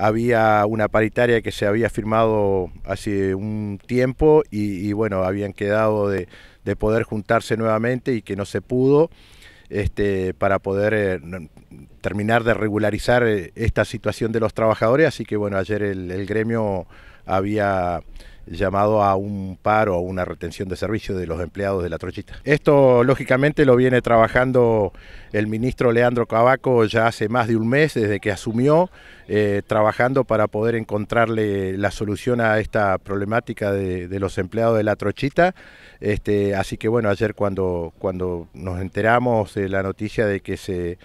había una paritaria que se había firmado hace un tiempo y, bueno, habían quedado de, poder juntarse nuevamente y que no se pudo este, para poder eh, terminar de regularizar eh, esta situación de los trabajadores, así que bueno, ayer el, gremio había llamado a un paro, a una retención de servicio de los empleados de la trochita. Esto, lógicamente, lo viene trabajando el ministro Leandro Cabaco ya hace más de un mes, desde que asumió, eh, trabajando para poder encontrarle la solución a esta problemática de, los empleados de la trochita. Este, así que, bueno, ayer cuando, cuando nos enteramos de la noticia de que se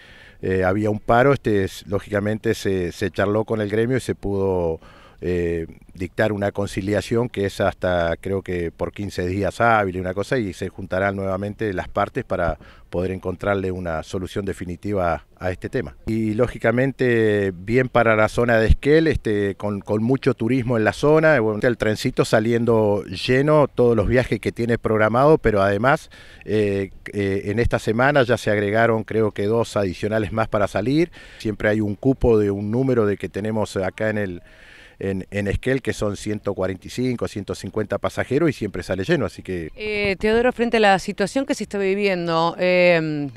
eh, había un paro, este, lógicamente se, se charló con el gremio y se pudo eh, dictar una conciliación que es hasta creo que por 15 días hábiles, una cosa, y se juntarán nuevamente las partes para poder encontrarle una solución definitiva a este tema. Y lógicamente bien para la zona de Esquel, este, con, mucho turismo en la zona, el trencito saliendo lleno, todos los viajes que tiene programado, pero además eh, eh, en esta semana ya se agregaron creo que dos adicionales más para salir, siempre hay un cupo de un número de que tenemos acá en el en, en Esquel, que son 145, 150 pasajeros y siempre sale lleno, así que... Eh, Teodoro, frente a la situación que se está viviendo, em,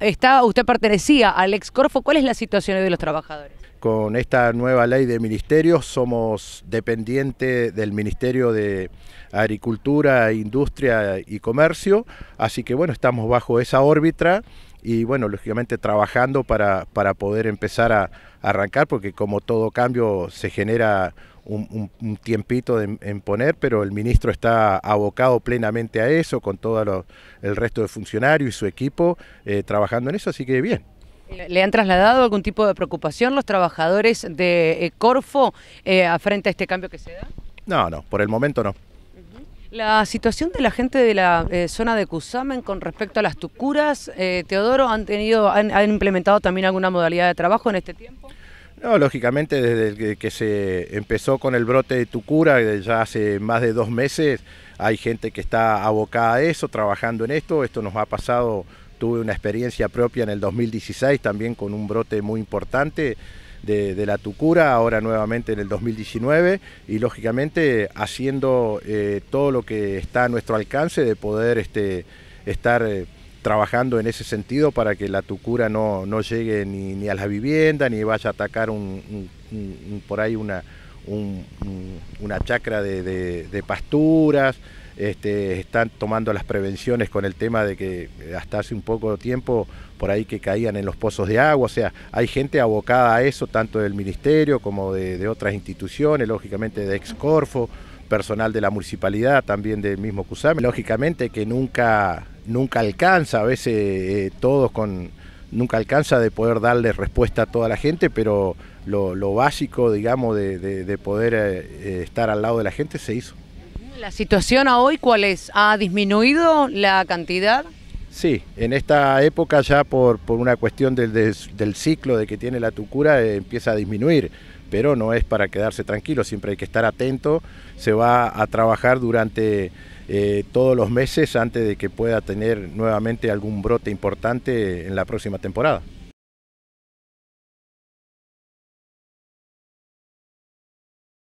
está, usted pertenecía al ex Corfo, ¿cuál es la situación de los trabajadores? Con esta nueva ley de ministerios somos dependientes del Ministerio de Agricultura, Industria y Comercio, así que bueno, estamos bajo esa órbita y bueno, lógicamente trabajando para, para poder empezar a, arrancar, porque como todo cambio se genera un, tiempito de, en poner, pero el ministro está abocado plenamente a eso, con todo el resto de funcionarios y su equipo eh, trabajando en eso, así que bien. ¿Le han trasladado algún tipo de preocupación los trabajadores de eh, Corfo eh, frente a este cambio que se da? No, no, por el momento no. La situación de la gente de la eh, zona de Cusamen con respecto a las tucuras, eh, Teodoro, ¿han, tenido, han, han, implementado también alguna modalidad de trabajo en este tiempo? No, lógicamente desde que se empezó con el brote de Tucura, eh, ya hace más de dos meses, hay gente que está abocada a eso, trabajando en esto. Esto nos ha pasado, tuve una experiencia propia en el 2016 también con un brote muy importante de, la Tucura, ahora nuevamente en el 2019, y lógicamente haciendo eh, todo lo que está a nuestro alcance de poder este, estar... Eh, trabajando en ese sentido para que la tucura no, llegue ni, a la vivienda, ni vaya a atacar un, por ahí una, una chacra de pasturas. Este, están tomando las prevenciones con el tema de que eh, hasta hace un poco de tiempo por ahí que caían en los pozos de agua, o sea, hay gente abocada a eso, tanto del ministerio como de, otras instituciones, lógicamente de Excorfo, personal de la municipalidad, también del mismo Cusame, lógicamente que nunca, nunca alcanza, a veces eh, todos con, nunca alcanza de poder darle respuesta a toda la gente, pero lo, básico, digamos, de, poder eh, estar al lado de la gente se hizo. ¿La situación a hoy cuál es? ¿Ha disminuido la cantidad? Sí, en esta época ya por, por una cuestión del, ciclo de que tiene la tucura eh, empieza a disminuir, pero no es para quedarse tranquilo, siempre hay que estar atento, se va a trabajar durante eh, todos los meses antes de que pueda tener nuevamente algún brote importante en la próxima temporada.